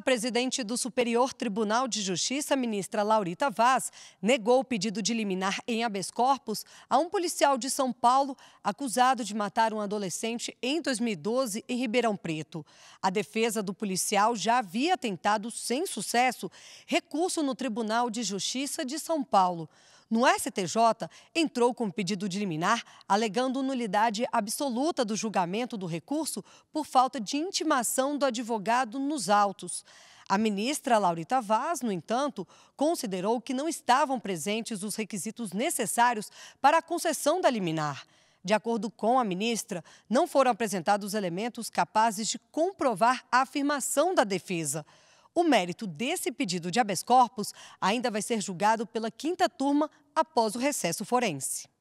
A presidente do Superior Tribunal de Justiça, ministra Laurita Vaz, negou o pedido de liminar em habeas corpus a um policial de São Paulo acusado de matar um adolescente em 2012 em Ribeirão Preto. A defesa do policial já havia tentado, sem sucesso, recurso no Tribunal de Justiça de São Paulo no STJ, entrou com pedido de liminar, alegando nulidade absoluta do julgamento do recurso por falta de intimação do advogado nos autos. A ministra Laurita Vaz, no entanto, considerou que não estavam presentes os requisitos necessários para a concessão da liminar. De acordo com a ministra, não foram apresentados elementos capazes de comprovar a afirmação da defesa. O mérito desse pedido de habeas corpus ainda vai ser julgado pela quinta turma após o recesso forense.